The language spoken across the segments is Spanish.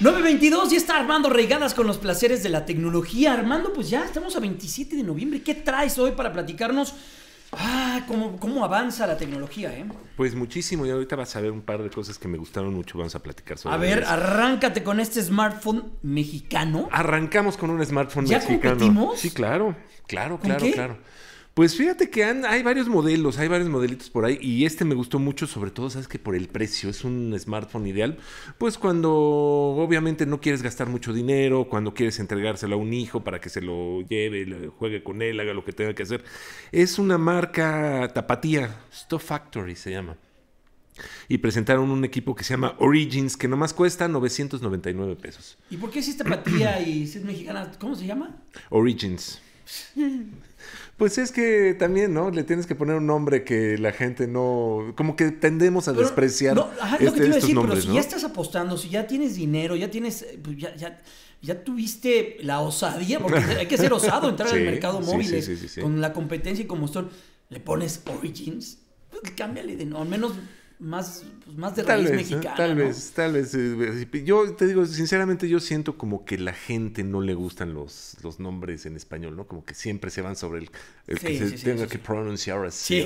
922 y está Armando Reigadas con los placeres de la tecnología. Armando, pues ya estamos a 27 de noviembre. ¿Qué traes hoy para platicarnos? Ah, cómo, avanza la tecnología, ¿eh? Pues muchísimo, y ahorita vas a ver un par de cosas que me gustaron mucho, vamos a platicar sobre A ver, arráncate con este smartphone mexicano. Arrancamos con un smartphone mexicano. ¿Ya competimos? Sí, claro, claro, claro, claro. Pues fíjate que hay varios modelos, hay varios modelitos por ahí y este me gustó mucho, sobre todo, sabes que por el precio, es un smartphone ideal, pues cuando obviamente no quieres gastar mucho dinero, cuando quieres entregárselo a un hijo para que se lo lleve, juegue con él, haga lo que tenga que hacer. Es una marca tapatía, Stuff Factory se llama. Y presentaron un equipo que se llama Origins, que nomás cuesta 999 pesos. ¿Y por qué si es tapatía y si es mexicana? ¿Cómo se llama? Origins. Pues es que también, ¿no? Le tienes que poner un nombre que la gente no. Como que tendemos a despreciar. No, ajá, lo que este, te iba a decir, pero si ya estás apostando, si ya tienes dinero, ya tienes. Pues ya, ya, tuviste la osadía, porque hay que ser osado entrar al mercado móvil con la competencia y como son. Le pones Origins, pues cámbiale de no, al menos más, pues, más de tal raíz vez, ¿eh? mexicana, Tal vez, tal vez. Eh, yo te digo, sinceramente, yo siento como que la gente no le gustan los, los nombres en español, ¿no? Como que siempre se van sobre el, que se tenga que pronunciar así.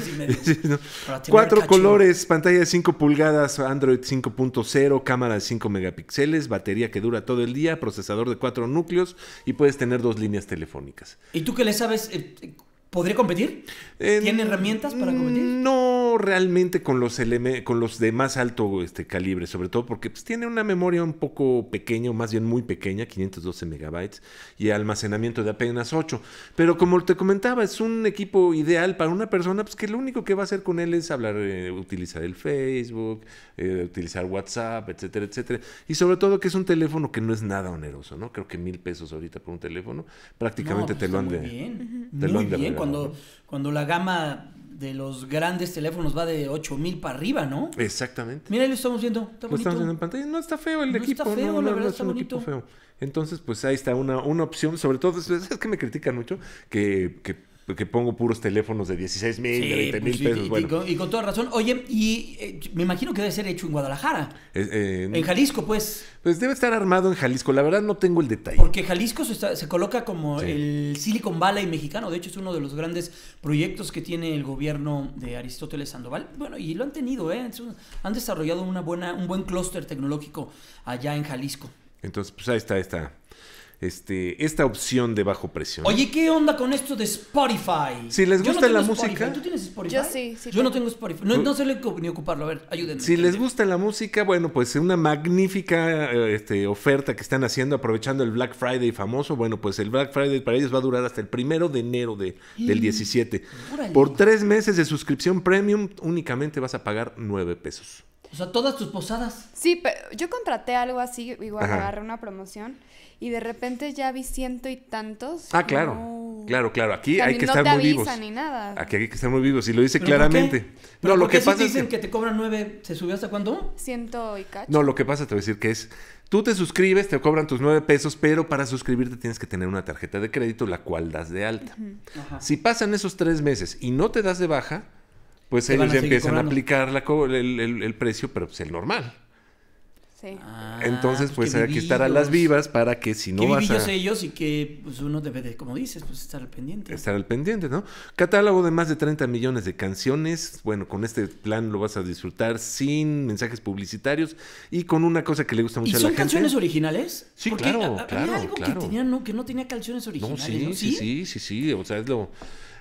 Cuatro colores, pantalla de 5 pulgadas, Android 5.0, cámara de 5 megapíxeles, batería que dura todo el día, procesador de cuatro núcleos y puedes tener dos líneas telefónicas. ¿Y tú qué le sabes? Eh, ¿Podría competir? ¿Tiene herramientas para competir? No, realmente con los, con los de más alto este, calibre, sobre todo porque pues, tiene una memoria un poco pequeña, o más bien muy pequeña, 512 megabytes, y almacenamiento de apenas 8. Pero como te comentaba, es un equipo ideal para una persona pues, que lo único que va a hacer con él es hablar, eh, utilizar el Facebook, eh, utilizar WhatsApp, etcétera, etcétera. Y sobre todo que es un teléfono que no es nada oneroso, ¿no? Creo que mil pesos ahorita por un teléfono prácticamente pues, te lo han de. Muy bien, bien. cuando la gama de los grandes teléfonos va de 8000 para arriba, ¿no? Exactamente. Mira, ahí lo estamos viendo. Está lo estamos viendo en pantalla. No está feo el no equipo. Está feo, la verdad, está es feo. Entonces, pues ahí está una, una opción. Sobre todo, es, que me critican mucho que, que que pongo puros teléfonos de 16 mil, de 20 mil pues pesos. Y, con, toda razón. Oye, y eh, me imagino que debe ser hecho en Guadalajara. en Jalisco, pues. Pues debe estar armado en Jalisco. La verdad no tengo el detalle. Porque Jalisco se, coloca como el Silicon Valley mexicano. De hecho, es uno de los grandes proyectos que tiene el gobierno de Aristóteles Sandoval. Bueno, y lo han tenido, ¿eh? Han desarrollado una buena, un buen clúster tecnológico allá en Jalisco. Entonces, pues ahí está, ahí está este, esta opción de bajo presión. Oye, ¿qué onda con esto de Spotify? Si les gusta la música. ¿Tú tienes Spotify? Yo sí, Yo no tengo Spotify. No, pues no sé ni ocuparlo. A ver, ayúdenme. Si les gusta la música, bueno, pues una magnífica eh, este, oferta que están haciendo aprovechando el Black Friday famoso. Bueno, pues el Black Friday para ellos va a durar hasta el primero de enero del 17. Mm. Por tres meses de suscripción premium únicamente vas a pagar nueve pesos. O sea, todas tus posadas. Sí, pero yo contraté algo así, igual agarré una promoción y de repente ya vi ciento y tantos. Ah, claro. Claro, claro. Aquí hay que estar muy vivos. Ni nada. Aquí hay que estar muy vivos y lo dice claramente. ¿Pero no, lo que pasa dicen es que... te cobran nueve, ¿se subió hasta cuándo? Ciento y cacho. No, lo que pasa te voy a decir que es Tú te suscribes, te cobran tus nueve pesos, pero para suscribirte tienes que tener una tarjeta de crédito, la cual das de alta. Si pasan esos tres meses y no te das de baja, pues ellos ya empiezan a aplicar el, precio, pero pues el normal. Sí. Ah, Entonces, pues, pues hay que estar a las vivas para que si no vas a... ellos y que pues, uno debe de, como dices, pues estar al pendiente. Estar al pendiente, ¿no? Catálogo de más de 30 millones de canciones. Bueno, con este plan lo vas a disfrutar sin mensajes publicitarios y con una cosa que le gusta mucho a la gente. ¿Son canciones originales? Sí, claro, claro, había algo que no, tenía canciones originales. No, sí, sí, sí, sí, sí, o sea, es lo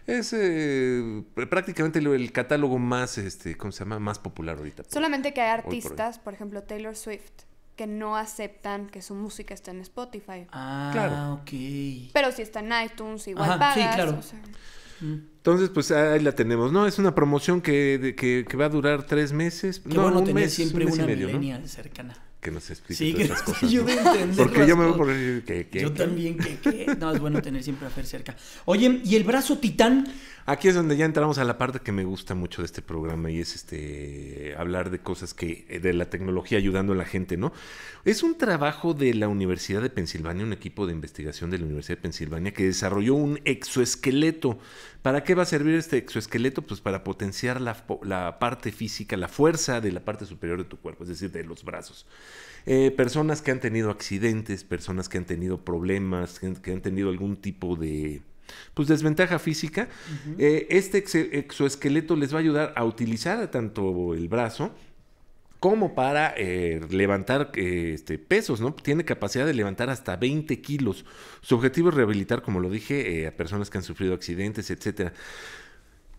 es eh, prácticamente el catálogo más, este, ¿cómo se llama? Más popular ahorita. Solamente que hay artistas, por, ejemplo, Taylor Swift, que no aceptan que su música esté en Spotify. Ah, claro. Pero si está en iTunes, igual Ajá, mm. Entonces, pues ahí la tenemos, ¿no? Es una promoción que, va a durar tres meses. no, un mes, siempre un mes una medio, cercana que nos explique sí, todas que cosas. entender Porque yo me voy a poner que, Yo también que, No, es bueno tener siempre a Fer cerca. Oye, ¿y el brazo titán? Aquí es donde ya entramos a la parte que me gusta mucho de este programa y es este hablar de cosas que eh, de la tecnología ayudando a la gente, ¿no? Es un trabajo de la Universidad de Pensilvania, un equipo de investigación de la Universidad de Pensilvania que desarrolló un exoesqueleto. ¿Para qué va a servir este exoesqueleto? Pues para potenciar la parte física, la fuerza de la parte superior de tu cuerpo, es decir, de los brazos. Eh, personas que han tenido accidentes, personas que han tenido problemas, que han, tenido algún tipo de pues, desventaja física, eh, este exoesqueleto les va a ayudar a utilizar tanto el brazo como para eh, levantar este, pesos, ¿no? Tiene capacidad de levantar hasta 20 kilos. Su objetivo es rehabilitar, como lo dije, a personas que han sufrido accidentes, etcétera.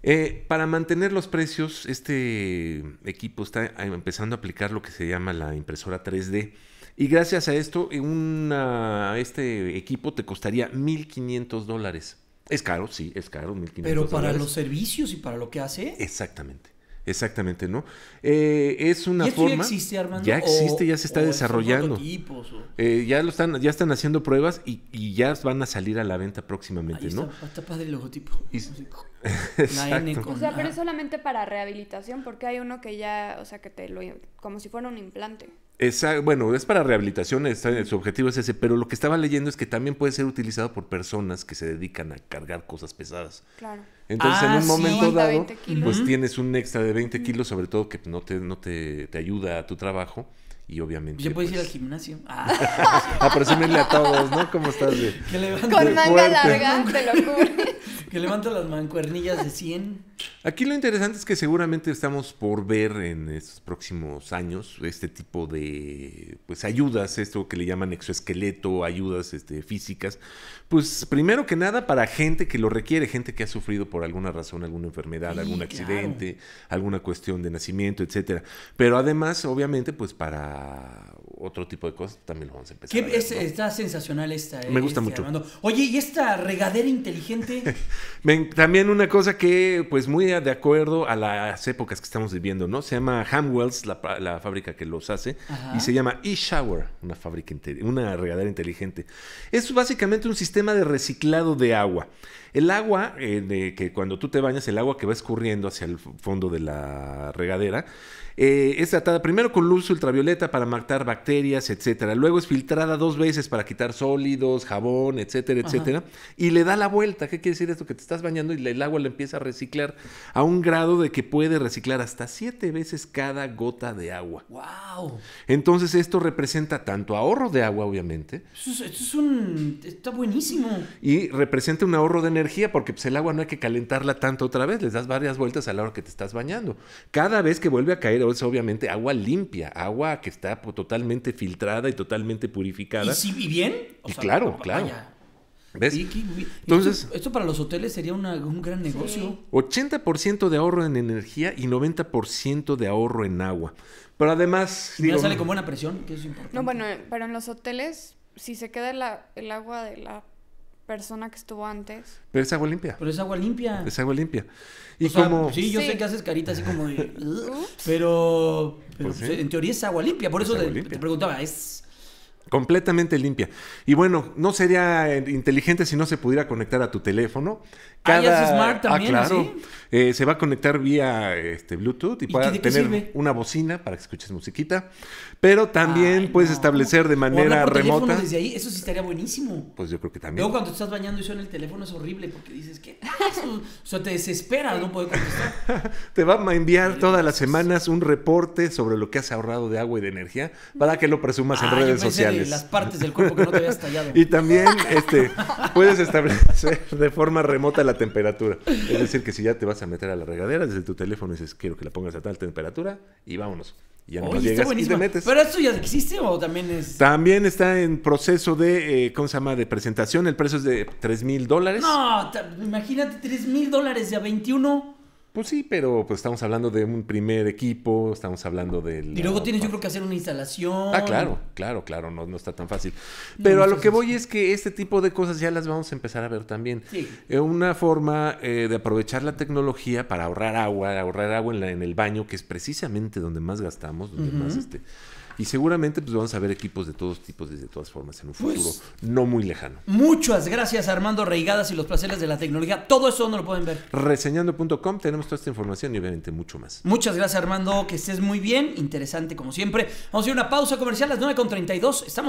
Eh, para mantener los precios, este equipo está eh, empezando a aplicar lo que se llama la impresora 3D. Y gracias a esto, eh, este equipo te costaría 1.500 dólares. Es caro, sí, es caro, Pero para los servicios y para lo que hace. Exactamente. Exactamente, ¿no? Eh, es una forma. Ya existe, Armando. Ya existe, ya se está desarrollando. Eh, ya lo están, ya están haciendo pruebas y, y, ya van a salir a la venta próximamente, ¿no? Está, está, padre el logotipo. Exacto. O sea, pero es solamente para rehabilitación, porque hay uno que ya, o sea, que te lo, como si fuera un implante bueno, es para rehabilitación, eh, su objetivo es ese, pero lo que estaba leyendo es que también puede ser utilizado por personas que se dedican a cargar cosas pesadas. Claro. Entonces, en ah, un momento dado, pues tienes un extra de 20 kilos, sobre todo que no te, no te, ayuda a tu trabajo. Y obviamente. Yo puedo ir pues al gimnasio. Ah. a todos, ¿no? ¿Cómo estás? Con manga larga, que levanto las mancuernillas de 100. Aquí lo interesante es que seguramente estamos por ver en estos próximos años este tipo de pues ayudas, esto que le llaman exoesqueleto, ayudas este, físicas, pues primero que nada para gente que lo requiere, gente que ha sufrido por alguna razón alguna enfermedad, algún accidente, alguna cuestión de nacimiento, etcétera. Pero además, obviamente, pues para otro tipo de cosas, también lo vamos a empezar. Está sensacional esta. Eh, Me gusta este mucho. Oye, ¿y esta regadera inteligente? también una cosa que, pues muy de acuerdo a las épocas que estamos viviendo, ¿no? Se llama Hamwells, la, fábrica que los hace, y se llama eShower, una, fábrica una regadera inteligente. Es básicamente un sistema de reciclado de agua. El agua, eh, de que cuando tú te bañas, el agua que va escurriendo hacia el fondo de la regadera, eh, es tratada primero con luz ultravioleta para matar bacterias etcétera. Luego es filtrada dos veces para quitar sólidos, jabón, etcétera, etcétera. Y le da la vuelta. ¿Qué quiere decir esto? Que te estás bañando y el agua le empieza a reciclar a un grado de que puede reciclar hasta siete veces cada gota de agua. ¡Wow! Entonces esto representa tanto ahorro de agua, obviamente. Esto es, un... está buenísimo. Y representa un ahorro de energía porque pues, el agua no hay que calentarla tanto otra vez. Les das varias vueltas al agua que te estás bañando. Cada vez que vuelve a caer es obviamente agua limpia, agua que está pues, totalmente filtrada y totalmente purificada. ¿Y sí, bien? claro, claro. ¿Ves? Entonces, esto, para los hoteles sería un gran negocio. 80% de ahorro en energía y 90% de ahorro en agua. Pero además... Y sale con buena presión, que es importante. No, bueno, pero en los hoteles, si se queda el agua de la persona que estuvo antes. Pero es agua limpia. Pero es agua limpia. Es agua limpia. Y como... sí, yo sé que haces carita así como de... pero, pues en teoría es agua limpia. Por eso te, preguntaba, ¿es completamente limpia. Y bueno, no sería eh, inteligente si no se pudiera conectar a tu teléfono. Ah, Cada... Ah, smart claro. Eh, se va a conectar vía este, Bluetooth y, ¿Y tener una bocina para que escuches musiquita. Pero también puedes establecer de manera remota. eso sí estaría buenísimo. Pues yo creo que también. Luego cuando te estás bañando y suena el teléfono es horrible porque dices que ah, o te desespera no poder contestar. te va a enviar todas las semanas un reporte sobre lo que has ahorrado de agua y de energía para que lo presumas en redes sociales las partes del cuerpo que no te habías estallado. y también este, puedes establecer de forma remota la temperatura. Es decir, que si ya te vas a meter a la regadera, desde tu teléfono dices, quiero que la pongas a tal temperatura y vámonos. Y ya Oye, llegas y te metes. ¿Pero ¿esto ya existe o también es...? También está en proceso de, eh, ¿cómo se llama?, de presentación. El precio es de 3 mil dólares. No, imagínate, 3 mil dólares de a 21... Pues sí, pero pues estamos hablando de un primer equipo, estamos hablando del... Y luego tienes yo creo que hacer una instalación. Ah, claro, claro, claro, no, no está tan fácil. Pero a lo que voy es que este tipo de cosas ya las vamos a empezar a ver también. Eh, una forma eh, de aprovechar la tecnología para ahorrar agua, ahorrar agua en, en, el baño, que es precisamente donde más gastamos, donde más este... Y seguramente pues vamos a ver equipos de todos tipos desde todas formas en un pues, futuro no muy lejano. Muchas gracias Armando Reigadas y los placeres de la tecnología. Todo eso no lo pueden ver. Reseñando.com tenemos toda esta información y obviamente mucho más. Muchas gracias Armando, que estés muy bien, interesante como siempre. Vamos a ir a una pausa comercial a las 9.32. Estamos